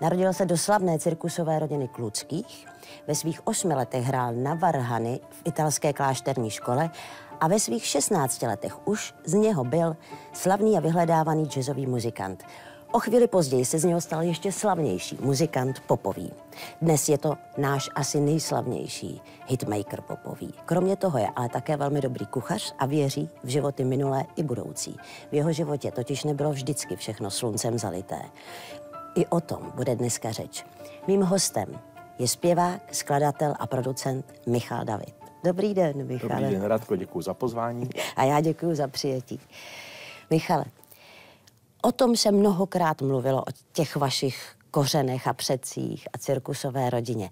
Narodil se do slavné cirkusové rodiny Kluckých, ve svých osmi letech hrál na varhany v italské klášterní škole a ve svých 16 letech už z něho byl slavný a vyhledávaný jazzový muzikant. O chvíli později se z něho stal ještě slavnější muzikant popový. Dnes je to náš asi nejslavnější hitmaker popový. Kromě toho je ale také velmi dobrý kuchař a věří v životy minulé i budoucí. V jeho životě totiž nebylo vždycky všechno sluncem zalité. I o tom bude dneska řeč. Mým hostem je zpěvák, skladatel a producent Michal David. Dobrý den, Michale. Dobrý den, Radko, děkuji za pozvání. A já děkuji za přijetí. Michale, o tom se mnohokrát mluvilo, o těch vašich kořenech a předcích a cirkusové rodině.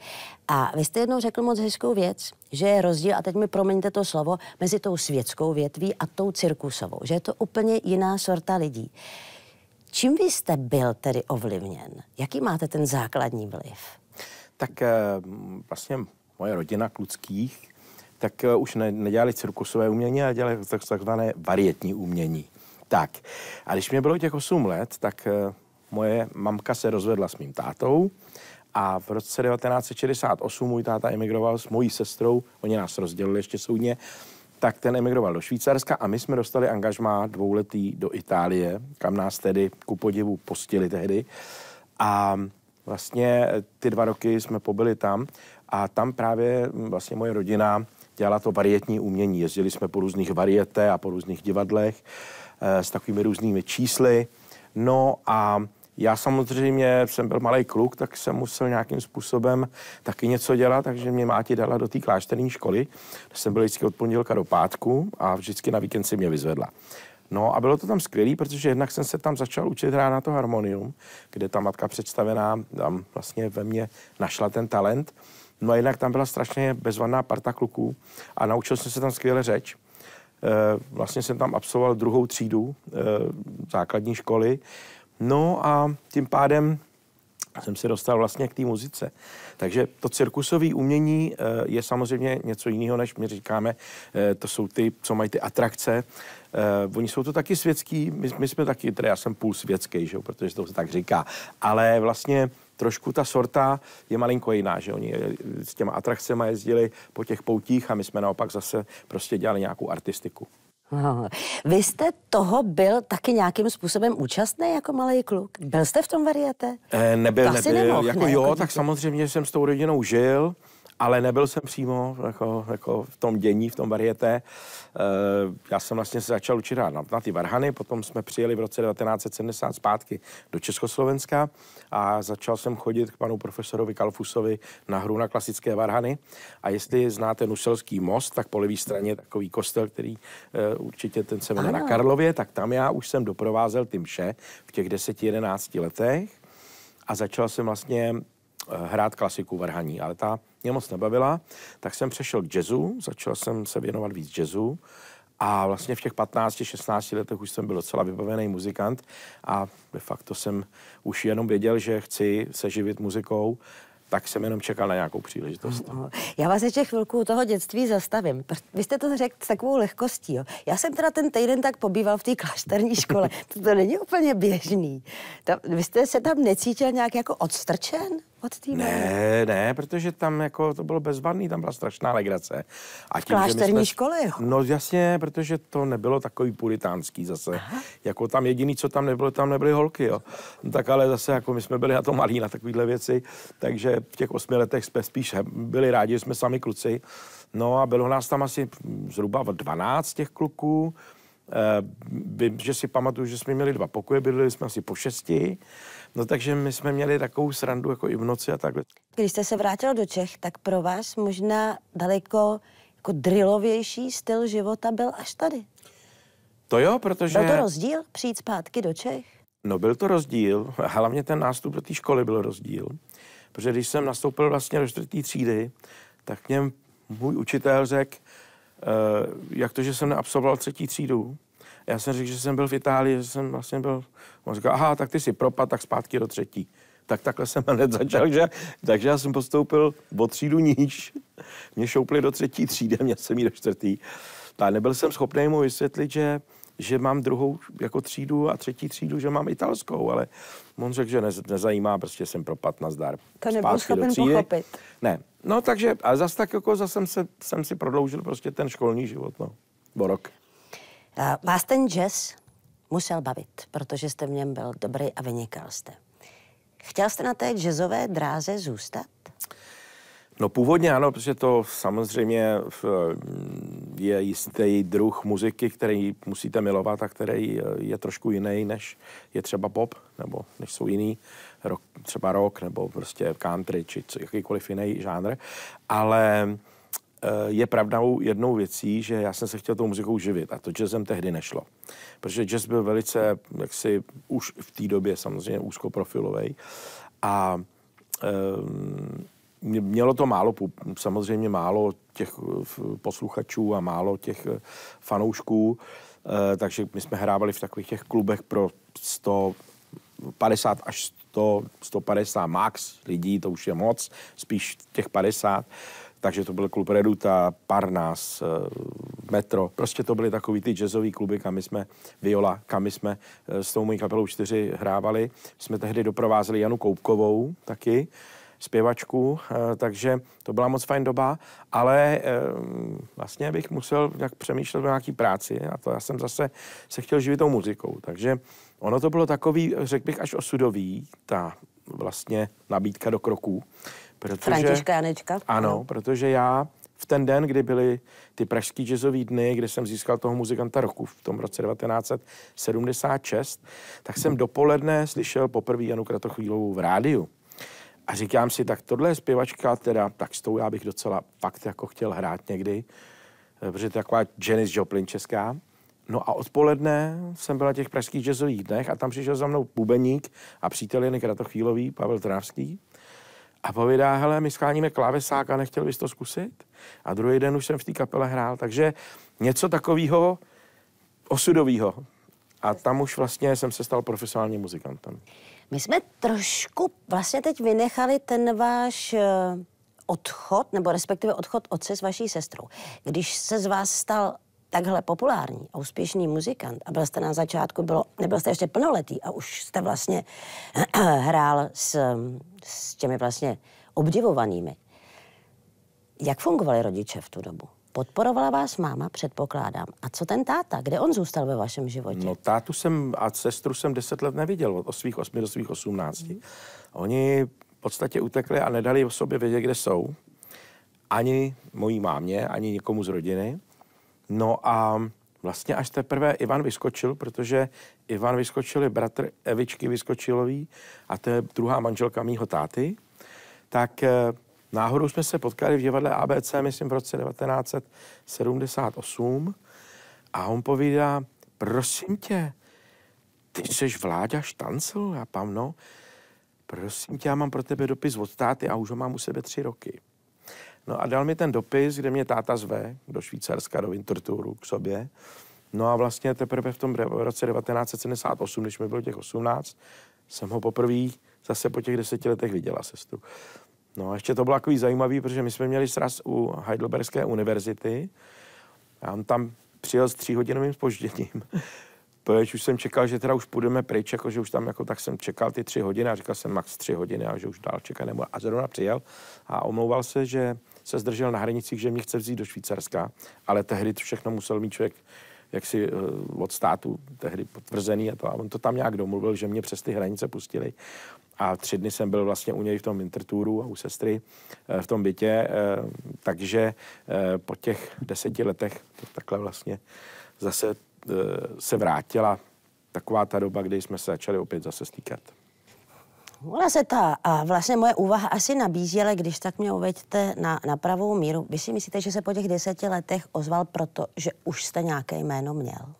A vy jste jednou řekl moc hezkou věc, že je rozdíl, a teď mi promiňte to slovo, mezi tou světskou větví a tou cirkusovou, že je to úplně jiná sorta lidí. Čím vy jste byl tedy ovlivněn? Jaký máte ten základní vliv? Tak eh, vlastně moje rodina Kluckých, tak eh, už ne, nedělali cirkusové umění, ale dělali takzvané varietní umění. Tak, a když mě bylo těch 8 let, tak eh, moje mamka se rozvedla s mým tátou a v roce 1968 můj táta emigroval s mojí sestrou, oni nás rozdělili ještě soudně, tak ten emigroval do Švýcarska a my jsme dostali angažmá dvouletý do Itálie, kam nás tedy ku podivu postili tehdy. A vlastně ty dva roky jsme pobyli tam a tam právě vlastně moje rodina dělala to varietní umění. Jezdili jsme po různých varieté a po různých divadlech eh, s takovými různými čísly. No a já samozřejmě jsem byl malý kluk, tak jsem musel nějakým způsobem taky něco dělat, takže mě máti dala do té klášterní školy, kde jsem byl vždycky od pondělka do pátku a vždycky na víkend si mě vyzvedla. No a bylo to tam skvělé, protože jednak jsem se tam začal učit hrát na to harmonium, kde ta matka představená tam vlastně ve mně našla ten talent. No a jednak tam byla strašně bezvadná parta kluků a naučil jsem se tam skvěle řeč. Eh, vlastně jsem tam absolvoval druhou třídu eh, základní školy. No a tím pádem jsem se dostal vlastně k té muzice. Takže to cirkusové umění eh, je samozřejmě něco jiného, než my říkáme, eh, to jsou ty, co mají ty atrakce. Eh, oni jsou to taky světský, my, my jsme taky, teda já jsem půl světský, že protože to se tak říká, ale vlastně trošku ta sorta je malinko jiná, že oni s těma atrakcemi jezdili po těch poutích a my jsme naopak zase prostě dělali nějakou artistiku. Vy jste toho byl taky nějakým způsobem účastný jako malý kluk? Byl jste v tom variete? E, eh, nebyl, to nebyl. Nemohl, jako ne, jo, jako tak samozřejmě jsem s tou rodinou žil ale nebyl jsem přímo jako, jako v tom dění, v tom varieté. Eh, já jsem vlastně se začal učit na, na ty varhany, potom jsme přijeli v roce 1970 zpátky do Československa a začal jsem chodit k panu profesorovi Kalfusovi na hru na klasické varhany. A jestli znáte Nuselský most, tak po levé straně takový kostel, který eh, určitě ten se jmenuje na Karlově, tak tam já už jsem doprovázel ty mše v těch 10-11 letech a začal jsem vlastně Eh, hrát klasiku varhaní, ale ta mě moc nebavila, tak jsem přešel k jazzu, začal jsem se věnovat víc jazzu a vlastně v těch 15-16 letech už jsem byl docela vybavený muzikant a de facto jsem už jenom věděl, že chci se živit muzikou, tak jsem jenom čekal na nějakou příležitost. Já vás ještě chvilku u toho dětství zastavím. Vy jste to řekl s takovou lehkostí. Jo. Já jsem teda ten týden tak pobýval v té klášterní škole. to, to není úplně běžný. Ta, vy jste se tam necítil nějak jako odstrčen? Od té Ne, ne, protože tam jako to bylo bezvadný, tam byla strašná legrace. A tím, Klášterní jsme... školy, jo? No jasně, protože to nebylo takový puritánský zase. Aha. Jako tam jediný, co tam nebylo, tam nebyly holky, jo. No tak ale zase jako my jsme byli na to malí, na takovéhle věci, takže v těch osmi letech jsme spíš byli rádi, že jsme sami kluci. No a bylo nás tam asi zhruba 12 těch kluků. Eh, vím, že si pamatuju, že jsme měli dva pokoje, byli jsme asi po šesti. No takže my jsme měli takovou srandu jako i v noci a takhle. Když jste se vrátil do Čech, tak pro vás možná daleko jako drillovější styl života byl až tady. To jo, protože... Byl to rozdíl přijít zpátky do Čech? No byl to rozdíl, hlavně ten nástup do té školy byl rozdíl, protože když jsem nastoupil vlastně do čtvrté třídy, tak mě můj učitel řekl, eh, jak to, že jsem neabsolvoval třetí třídu, já jsem řekl, že jsem byl v Itálii, že jsem vlastně byl, on říkal, aha, tak ty si propad, tak zpátky do třetí. Tak takhle jsem hned začal, že? Takže já jsem postoupil o třídu níž. Mě šoupli do třetí třídy, měl jsem jí do čtvrtý. A nebyl jsem schopný mu vysvětlit, že, že mám druhou jako třídu a třetí třídu, že mám italskou, ale on řekl, že ne, nezajímá, prostě jsem propad na zdar. To nebyl schopen pochopit. Ne, no takže, ale zase tak jako zase jsem, se, jsem si prodloužil prostě ten školní život, no, o rok. Eh, vás ten jazz musel bavit, protože jste v něm byl dobrý a vynikal jste. Chtěl jste na té jazzové dráze zůstat? No původně ano, protože to samozřejmě je jistý druh muziky, který musíte milovat a který eh, je trošku jiný, než je třeba pop, nebo než jsou jiný, rock, třeba rock, nebo prostě country, či jakýkoliv jiný žánr. Ale Eh, je pravdou jednou věcí, že já jsem se chtěl tou muzikou živit a to jazzem tehdy nešlo. Protože jazz byl velice, jaksi už v té době samozřejmě úzkoprofilový a ehm, mělo to málo, samozřejmě málo těch eh, posluchačů a málo těch eh, fanoušků, takže my jsme hrávali v takových těch klubech pro 150 až 100, 150 max lidí, to už je moc, spíš těch 50 takže to byl klub Reduta, Parnas, eh, Metro. Prostě to byly takový ty jazzový kluby, kam jsme, Viola, kam jsme eh, s tou mojí kapelou čtyři hrávali. Jsme tehdy doprovázeli Janu Koupkovou taky, zpěvačku, eh, takže to byla moc fajn doba, ale vlastně bych musel nějak přemýšlet o nějaký práci a to já jsem zase se chtěl živit tou muzikou, takže ono to bylo takový, řekl bych, až osudový, ta vlastně nabídka do kroků. Protože, Františka Janečka. Ano, protože já v ten den, kdy byly ty pražský jazzový dny, kdy jsem získal toho muzikanta roku v tom roce 1976, tak jsem dopoledne slyšel poprvé Janu Kratochvílovou v rádiu. A říkám si, tak tohle je zpěvačka, teda tak s tou já bych docela fakt jako chtěl hrát někdy, protože to je taková Janis Joplin česká. No a odpoledne jsem byl na těch pražských jazzových dnech a tam přišel za mnou bubeník a přítel Jany Kratochvílový, Pavel Trávský. A povídá, hele, my scháníme klávesáka, nechtěl bys to zkusit? A druhý den už jsem v té kapele hrál, takže něco takového osudového. A tam už vlastně jsem se stal profesionálním muzikantem. My jsme trošku vlastně teď vynechali ten váš eh, odchod, nebo respektive odchod otce s vaší sestrou. Když se z vás stal takhle populární a úspěšný muzikant a byl jste na začátku, bylo, nebyl jste ještě plnoletý a už jste vlastně hrál s, s těmi vlastně obdivovanými. Jak fungovali rodiče v tu dobu? Podporovala vás máma, předpokládám. A co ten táta? Kde on zůstal ve vašem životě? No tátu jsem a sestru jsem deset let neviděl, od svých osmi do svých osmnácti. Mm. Oni v podstatě utekli a nedali o sobě vědět, kde jsou. Ani mojí mámě, ani nikomu z rodiny. No a vlastně až teprve Ivan vyskočil, protože Ivan vyskočil je bratr Evičky Vyskočilový a to je druhá manželka mýho táty, tak eh, náhodou jsme se potkali v divadle ABC, myslím v roce 1978 a on povídá, prosím tě, ty jsi Vláďa Štancl, já pam, no, prosím tě, já mám pro tebe dopis od táty a už ho mám u sebe tři roky. No a dal mi ten dopis, kde mě táta zve do Švýcarska, do Winterthuru k sobě. No a vlastně teprve v tom roce 1978, když mi bylo těch 18, jsem ho poprvé zase po těch deseti letech viděla sestru. No a ještě to bylo takový zajímavý, protože my jsme měli sraz u Heidelbergské univerzity a on tam přijel s tříhodinovým spožděním. Protože už jsem čekal, že teda už půjdeme pryč, jako že už tam jako tak jsem čekal ty tři hodiny a říkal jsem max tři hodiny a že už dál čekat nebo A zrovna přijel a omlouval se, že se zdržel na hranicích, že mě chce vzít do Švýcarska, ale tehdy to všechno musel mít člověk jaksi uh, od státu tehdy potvrzený a to. A on to tam nějak domluvil, že mě přes ty hranice pustili. A tři dny jsem byl vlastně u něj v tom intertúru a u sestry eh, v tom bytě. Eh, takže po těch deseti letech to takhle vlastně zase se vrátila taková ta doba, kdy jsme se začali opět zase stýkat. Ona se ta, a vlastně moje úvaha asi nabízí, ale když tak mě uveďte na, na pravou míru. Vy si myslíte, že se po těch deseti letech ozval proto, že už jste nějaké jméno měl?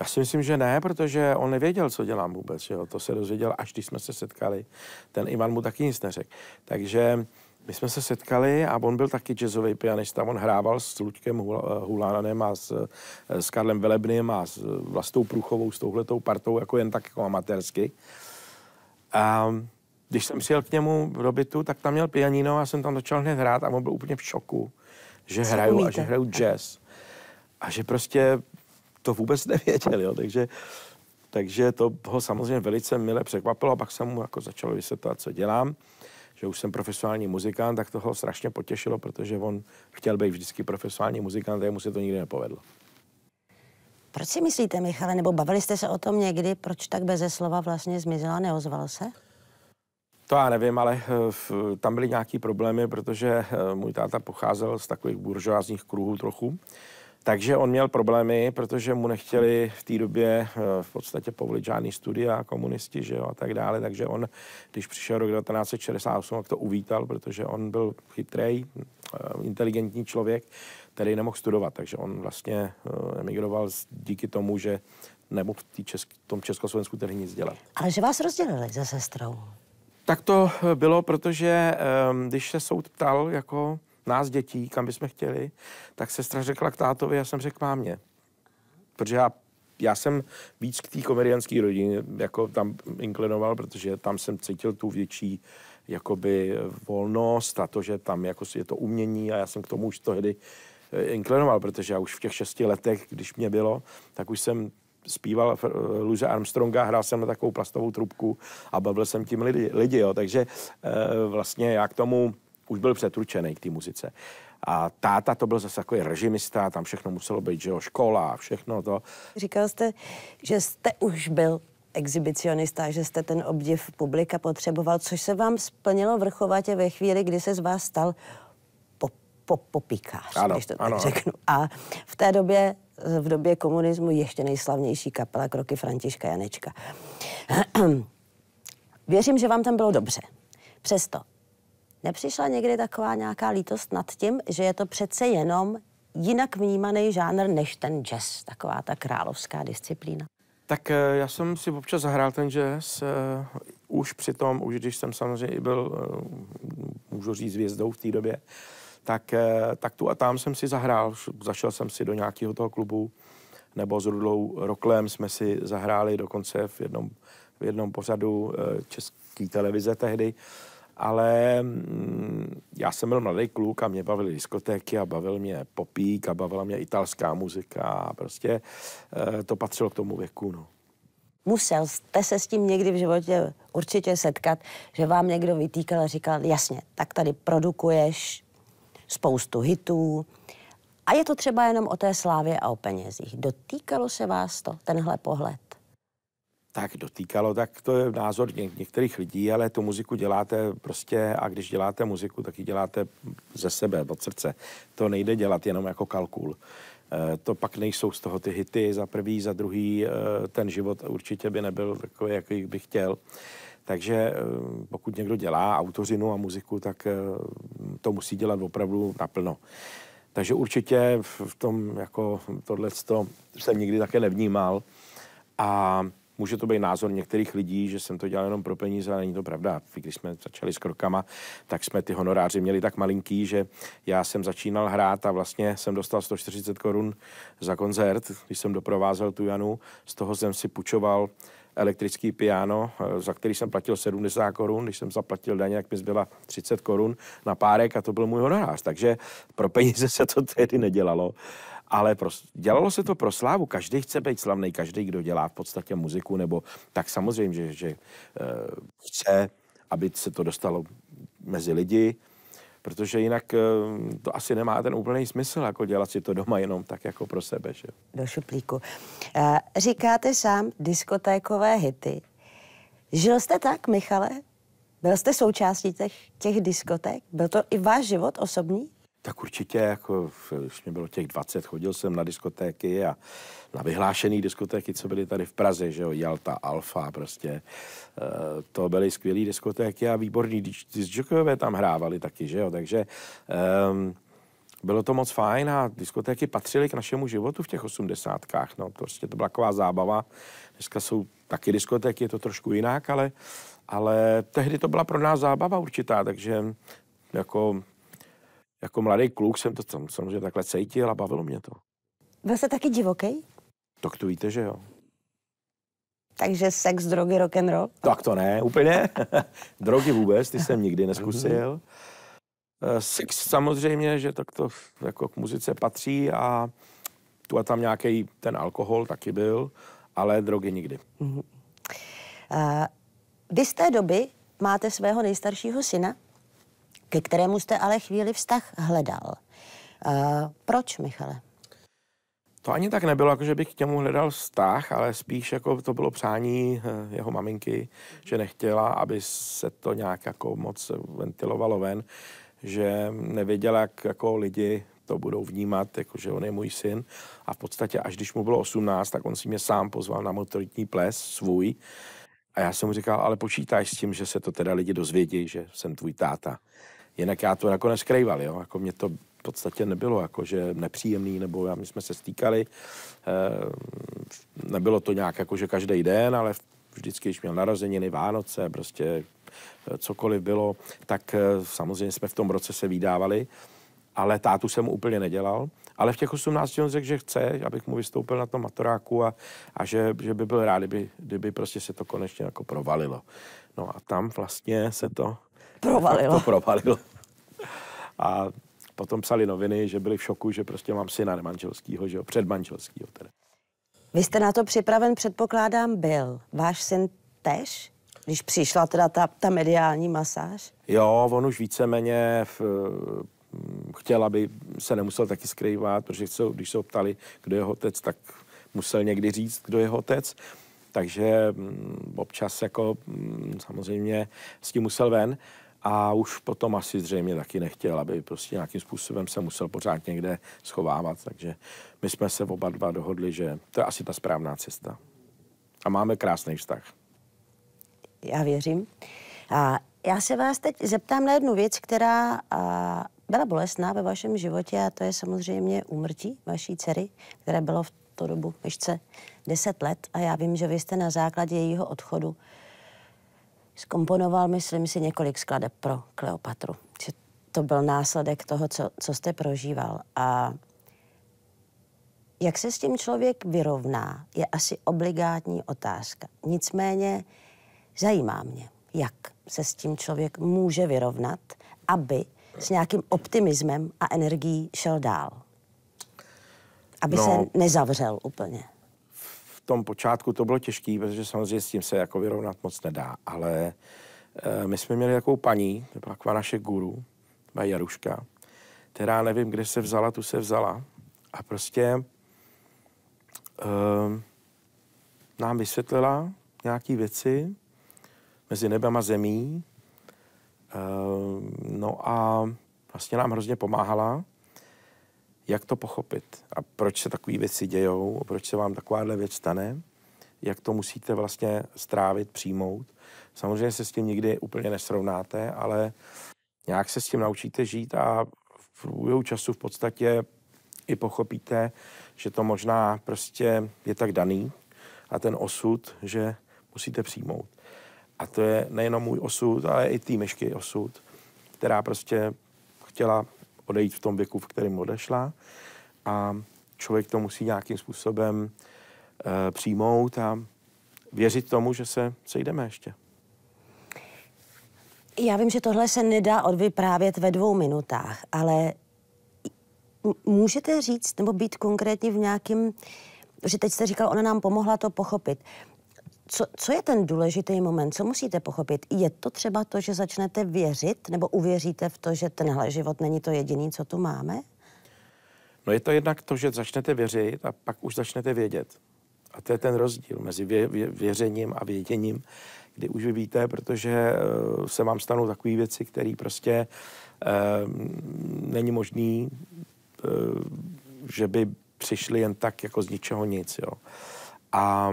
Já si myslím, že ne, protože on nevěděl, co dělám vůbec. Jo. To se dozvěděl, až když jsme se setkali. Ten Ivan mu taky nic neřekl. Takže my jsme se setkali a on byl taky jazzový pianista. On hrával s Luďkem Hulánanem eh, a s, eh, s Karlem Velebným a s eh, Vlastou Průchovou, s touhletou partou, jako jen tak jako amatérsky. A když jsem přijel k němu do bytu, tak tam měl pianino a jsem tam začal hned hrát a on byl úplně v šoku, že Co hraju umíte? a že hraju jazz. A že prostě to vůbec nevěděl, jo, takže... Takže to ho samozřejmě velice mile překvapilo a pak jsem mu jako začal vysvětlovat, co dělám, že už jsem profesionální muzikant, tak toho strašně potěšilo, protože on chtěl být vždycky profesionální muzikant, a mu se to nikdy nepovedlo. Proč si myslíte, Michale, nebo bavili jste se o tom někdy, proč tak beze slova vlastně zmizela, neozval se? To já nevím, ale eh, v, tam byly nějaké problémy, protože eh, můj táta pocházel z takových buržoázních kruhů trochu. Takže on měl problémy, protože mu nechtěli v té době eh, v podstatě povolit žádný studia, komunisti, že jo, a tak dále. Takže on, když přišel rok 1968, tak to uvítal, protože on byl chytrý, eh, inteligentní člověk, který nemohl studovat. Takže on vlastně eh, emigroval díky tomu, že nebo v česk- tom Československu tedy nic dělat. Ale že vás rozdělili se sestrou. Tak to bylo, protože když se soud ptal, jako nás dětí, kam bychom chtěli, tak sestra řekla k tátovi, já jsem řekl mámě. Protože já, já jsem víc k té komedianské rodině jako tam inklinoval, protože tam jsem cítil tu větší jakoby volnost a to, že tam jako je to umění a já jsem k tomu už tehdy eh, inklinoval, protože já už v těch šesti letech, když mě bylo, tak už jsem zpíval eh, Luze Armstronga, hrál jsem na takovou plastovou trubku a bavil jsem tím lidi, lidi jo. takže e, vlastně já k tomu už byl přetručený k té muzice. A táta to byl zase takový režimista, tam všechno muselo být, že jo, škola, všechno to. Říkal jste, že jste už byl exhibicionista, že jste ten obdiv publika potřeboval, což se vám splnilo vrchovatě ve chvíli, kdy se z vás stal popíkář, ano, když to tak řeknu. A v té době, v době komunismu, ještě nejslavnější kapela Kroky Františka Janečka. Věřím, že vám tam bylo dobře. Přesto, Nepřišla někdy taková nějaká lítost nad tím, že je to přece jenom jinak vnímaný žánr než ten jazz, taková ta královská disciplína? Tak eh, já jsem si občas zahrál ten jazz, uh, už přitom, už když jsem samozřejmě i byl, uh, můžu říct, hvězdou v té době, tak, uh, tak tu a tam jsem si zahrál, zašel jsem si do nějakého toho klubu, nebo s Rudlou Roklem jsme si zahráli dokonce v jednom, v jednom pořadu uh, české televize tehdy, uh, ale mm, já jsem byl mladý kluk a mě bavily diskotéky a bavil mě popík a bavila mě italská muzika a prostě eh, to patřilo k tomu věku, no. Musel jste se s tím někdy v životě určitě setkat, že vám někdo vytýkal a říkal, jasně, tak tady produkuješ spoustu hitů, a je to třeba jenom o té slávě a o penězích. Dotýkalo se vás to, tenhle pohled? tak dotýkalo, tak to je názor něk- některých lidí, ale tu muziku děláte prostě a když děláte muziku, tak ji děláte ze sebe, od srdce. To nejde dělat jenom jako kalkul. Eh, to pak nejsou z toho ty hity za prvý, za druhý, eh, ten život určitě by nebyl takový, jaký bych chtěl. Takže eh, pokud někdo dělá autořinu a muziku, tak to musí dělat opravdu naplno. Takže určitě v tom, jako tohle jsem nikdy také nevnímal. A může to být názor některých lidí, že jsem to dělal jenom pro peníze, ale není to pravda. Když jsme začali s krokama, tak jsme ty honoráři měli tak malinký, že já jsem začínal hrát a vlastně jsem dostal 140 korun za koncert, když jsem doprovázel tu Janu. Z toho jsem si pučoval elektrický piano, eh, za který jsem platil 70 korun, když jsem zaplatil daně, jak mi zbyla 30 korun na párek a to byl můj honorář. Takže pro peníze se to tehdy nedělalo ale pro, dělalo se to pro slávu. Každý chce být slavný, každý, kdo dělá v podstatě muziku, nebo tak samozřejmě, že, že uh, chce, aby se to dostalo mezi lidi, protože jinak uh, to asi nemá ten úplný smysl, jako dělat si to doma jenom tak jako pro sebe. Že? Do šuplíku. Uh, říkáte sám diskotékové hity. Žil jste tak, Michale? Byl jste součástí těch, těch diskotek? Byl to i váš život osobní? Tak určitě, jako, když mě bylo těch 20, chodil jsem na diskotéky a na vyhlášené diskotéky, co byly tady v Praze, že jo, Jalta, Alfa, prostě. E, to byly skvělé diskotéky a výborný, ty džokové tam hrávali taky, že jo, takže e, bylo to moc fajn a diskotéky patřily k našemu životu v těch osmdesátkách, no, prostě to byla taková zábava. Dneska jsou taky diskotéky, je to trošku jinak, ale ale tehdy to byla pro nás zábava určitá, takže jako jako mladý kluk jsem to tam samozřejmě takhle cítil a bavilo mě to. Byl jste taky divoký? Tak to víte, že jo. Takže sex, drogy, rock and roll? Tak to ne, úplně. drogy vůbec, ty jsem nikdy neskusil. Mhm. Eh, sex samozřejmě, že tak to jako k muzice patří a tu a tam nějaký ten alkohol taky byl, ale drogy nikdy. Uh-huh. Uh, vy z té doby máte svého nejstaršího syna, ke kterému jste ale chvíli vztah hledal. Uh, proč, Michale? To ani tak nebylo, jako že bych k němu hledal vztah, ale spíš jako to bylo přání eh, jeho maminky, že nechtěla, aby se to nějak jako moc ventilovalo ven, že nevěděla, jak jako lidi to budou vnímat, jako že on je můj syn. A v podstatě, až když mu bylo 18, tak on si mě sám pozval na motoritní ples svůj. A já jsem mu říkal, ale počítáš s tím, že se to teda lidi dozvědí, že jsem tvůj táta. Jinak já to jako neskrýval, jo? Jako mě to v podstatě nebylo jako, že nepříjemný, nebo já, my jsme se stýkali. E, nebylo to nějak jako, že každý den, ale vždycky, když měl narozeniny, Vánoce, prostě eh, cokoliv bylo, tak eh, samozřejmě jsme v tom roce se vydávali, ale tátu jsem úplně nedělal. Ale v těch 18 on řekl, že chce, abych mu vystoupil na tom maturáku a, a že, že, by byl rád, kdyby, kdyby prostě se to konečně jako provalilo. No a tam vlastně se to Provalilo. To provalilo. A potom psali noviny, že byli v šoku, že prostě mám syna nemanželskýho, že jo, předmanželskýho teda. Vy jste na to připraven, předpokládám, byl. Váš syn tež? Když přišla teda ta, ta mediální masáž? Jo, on už víceméně v, eh, hm, chtěl, aby se nemusel taky skrývat, protože se, když se ho ptali, kdo je otec, tak musel někdy říct, kdo je otec. Takže hm, občas jako hm, samozřejmě s tím musel ven a už potom asi zřejmě taky nechtěl, aby prostě nějakým způsobem se musel pořád někde schovávat, takže my jsme se oba dva dohodli, že to je asi ta správná cesta. A máme krásný vztah. Já věřím. A já se vás teď zeptám na jednu věc, která a, byla bolestná ve vašem životě a to je samozřejmě úmrtí vaší dcery, které bylo v tu dobu ještě 10 let a já vím, že vy jste na základě jejího odchodu Skomponoval, myslím si, několik skladeb pro Kleopatru. Že to byl následek toho, co, co jste prožíval. A jak se s tím člověk vyrovná, je asi obligátní otázka. Nicméně zajímá mě, jak se s tím člověk může vyrovnat, aby s nějakým optimismem a energií šel dál. Aby no, se nezavřel úplně tom počátku to bylo těžké, protože samozřejmě s tím se jako vyrovnat moc nedá, ale e, my jsme měli takovou paní, to byla taková naše guru, byla Jaruška, která nevím, kde se vzala, tu se vzala a prostě e, nám vysvětlila nějaké věci mezi nebem a zemí, e, no a vlastně nám hrozně pomáhala jak to pochopit a proč se takové věci dějou, proč se vám takováhle věc stane, jak to musíte vlastně strávit, přijmout. Samozřejmě se s tím nikdy úplně nesrovnáte, ale nějak se s tím naučíte žít a v průběhu času v podstatě i pochopíte, že to možná prostě je tak daný a ten osud, že musíte přijmout. A to je nejenom můj osud, ale i té myšky osud, která prostě chtěla odejít v tom věku, v kterém odešla a člověk to musí nějakým způsobem e, přijmout a věřit tomu, že se sejdeme ještě. Já vím, že tohle se nedá odvyprávět ve dvou minutách, ale můžete říct nebo být konkrétní v nějakém, že teď jste říkal, ona nám pomohla to pochopit co, co je ten důležitý moment, co musíte pochopit? Je to třeba to, že začnete věřit nebo uvěříte v to, že tenhle život není to jediný, co tu máme? No je to jednak to, že začnete věřit a pak už začnete vědět. A to je ten rozdíl mezi vě, vě, věřením a věděním, kdy už vy víte, protože uh, se vám stanou takové věci, které prostě uh, není možný, uh, že by přišly jen tak jako z ničeho nic. Jo. A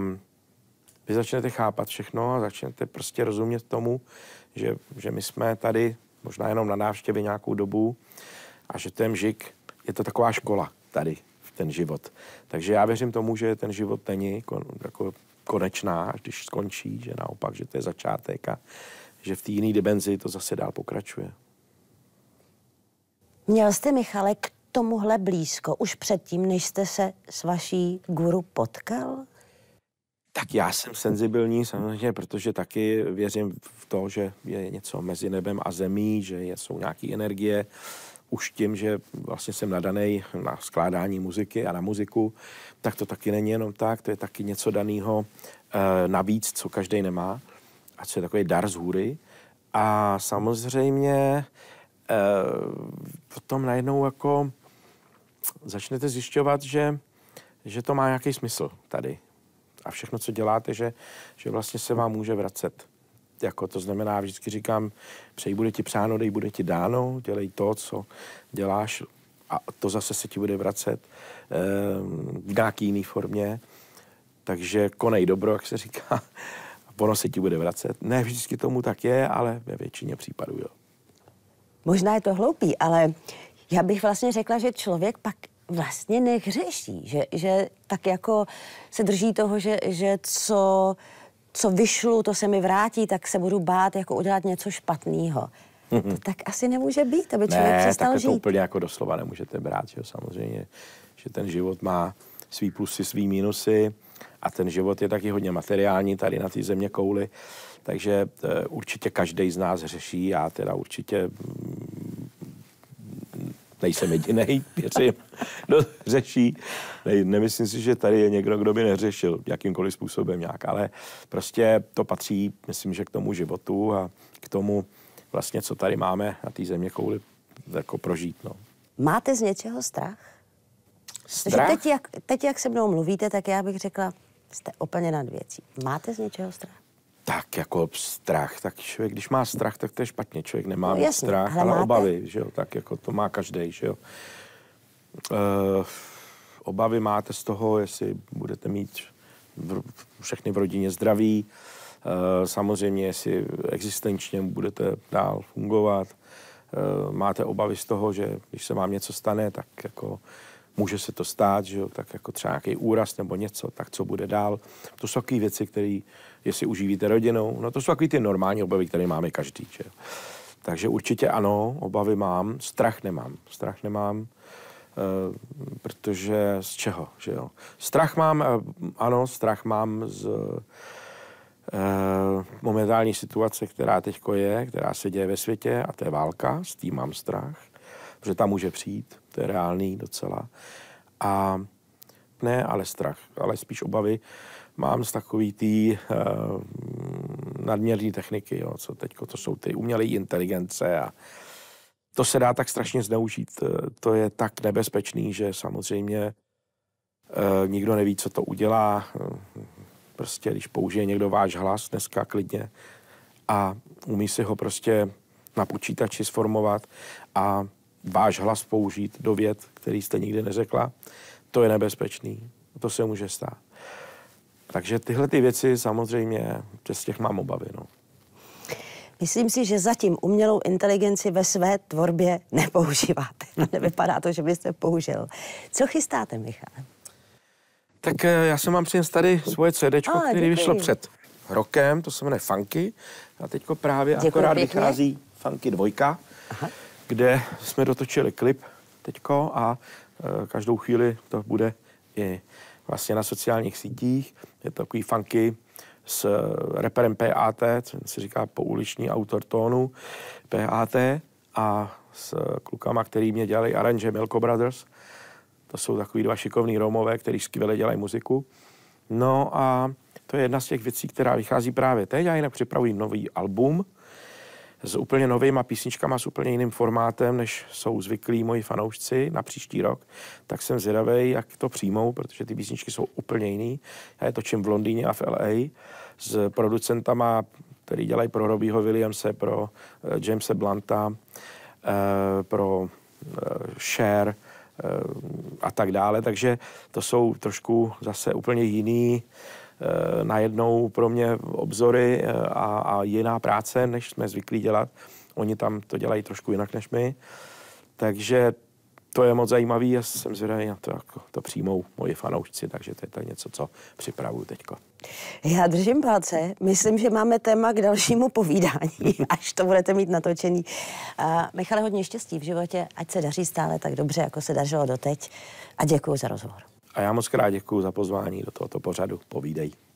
vy začnete chápat všechno a začnete prostě rozumět tomu, že, že my jsme tady možná jenom na návštěvě nějakou dobu a že ten žik je to taková škola tady, v ten život. Takže já věřím tomu, že ten život není kon, jako konečná, když skončí, že naopak, že to je začátek a že v té jiné dimenzi to zase dál pokračuje. Měl jste, Michale, k tomuhle blízko už předtím, než jste se s vaší guru potkal? Tak já jsem senzibilní samozřejmě, protože taky věřím v to, že je něco mezi nebem a zemí, že jsou nějaké energie. Už tím, že vlastně jsem nadaný na skládání muziky a na muziku, tak to taky není jenom tak, to je taky něco daného eh, navíc, co každý nemá a co je takový dar z hůry. A samozřejmě eh, potom najednou jako začnete zjišťovat, že, že to má nějaký smysl tady, a všechno, co děláte, že, že vlastně se vám může vracet. Jako to znamená, vždycky říkám, přeji bude ti přáno, dej bude ti dáno, dělej to, co děláš a to zase se ti bude vracet eh, v nějaký jiný formě. Takže konej dobro, jak se říká, a ono se ti bude vracet. Ne vždycky tomu tak je, ale ve většině případů jo. Možná je to hloupý, ale já bych vlastně řekla, že člověk pak vlastně nehřeší, že, že tak jako se drží toho, že, že co, co vyšlu, to se mi vrátí, tak se budu bát jako udělat něco špatného. Mm-hmm. To tak asi nemůže být, aby člověk ne, přestal tak žít. to úplně jako doslova nemůžete brát, že samozřejmě, že ten život má svý plusy, svý mínusy a ten život je taky hodně materiální tady na té země kouli, takže e, určitě každý z nás řeší, já teda určitě mm, nejsem jediný, věřím, kdo řeší. Ne, nemyslím si, že tady je někdo, kdo by neřešil jakýmkoliv způsobem nějak, ale prostě to patří, myslím, že k tomu životu a k tomu vlastně, co tady máme na té země kouli jako prožít. No. Máte z něčeho strach? strach? teď jak, teď, jak se mnou mluvíte, tak já bych řekla, jste úplně nad věcí. Máte z něčeho strach? tak jako strach, tak člověk, když má strach, tak to je špatně. Člověk nemá no, jasný, strach, ale, ale obavy, že jo, tak jako to má každý, že jo. Uh, obavy máte z toho, jestli budete mít v, všechny v rodině zdraví, uh, samozřejmě, jestli existenčně budete dál fungovat. Uh, máte obavy z toho, že když se vám něco stane, tak jako může se to stát, že jo, tak jako třeba nějaký úraz nebo něco, tak co bude dál. To jsou takové věci, které, jestli uživíte rodinou, no to jsou takové ty normální obavy, které máme každý, že jo. Takže určitě ano, obavy mám, strach nemám, strach nemám, e, protože z čeho, že jo. Strach mám, eh, ano, strach mám z e, momentální situace, která teďko je, která se děje ve světě a to je válka, s tím mám strach že tam může přijít, to je reálný docela. A ne ale strach, ale spíš obavy mám z takový tý uh, eh, nadměrní techniky, jo, co teď to jsou ty umělé inteligence a to se dá tak strašně zneužít. Eh, to je tak nebezpečný, že samozřejmě uh, nikdo neví, co to udělá. Prostě když použije někdo váš hlas dneska klidně a umí si ho prostě na počítači sformovat a váš hlas použít do věd, který jste nikdy neřekla, to je nebezpečný. To se může stát. Takže tyhle ty věci samozřejmě, z těch mám obavy. No. Myslím si, že zatím umělou inteligenci ve své tvorbě nepoužíváte. Nevypadá to, že byste použil. Co chystáte, Michal? Tak eh, já jsem vám přinesl tady svoje CD, ah, které děkuji. vyšlo před rokem, to se jmenuje Funky. A teďko právě děkuji akorát pěkně. vychází Funky dvojka. Aha kde jsme dotočili klip teďko a e, každou chvíli to bude i vlastně na sociálních sítích. Je to takový funky s e, reperem PAT, co se říká pouliční autor tónu PAT a s klukama, který mě dělali aranže Milko Brothers. To jsou takový dva šikovní Romové, kteří skvěle dělají muziku. No a to je jedna z těch věcí, která vychází právě teď. Já jinak připravuji nový album, s úplně novýma písničkama, s úplně jiným formátem, než jsou zvyklí moji fanoušci na příští rok, tak jsem zvědavý, jak to přijmou, protože ty písničky jsou úplně jiný. Já je točím v Londýně a v LA s producentama, který dělají pro Robbieho Williamse, pro uh, eh, Jamesa Blanta, uh, pro uh, Cher, a tak dále, takže to jsou trošku zase úplně jiný Eh, najednou pro mě obzory eh, a, a jiná práce, než jsme zvyklí dělat. Oni tam to dělají trošku jinak než my. Takže to je moc zajímavý a jsem zvědavý na to, jako to přijmou moji fanoušci, takže to je to něco, co připravuju teďko. Já držím palce. Myslím, že máme téma k dalšímu povídání, až to budete mít natočený. Uh, Michale, hodně štěstí v životě, ať se daří stále tak dobře, jako se dařilo doteď a děkuji za rozhovor. A já moc krát děkuji za pozvání do tohoto pořadu. Povídej.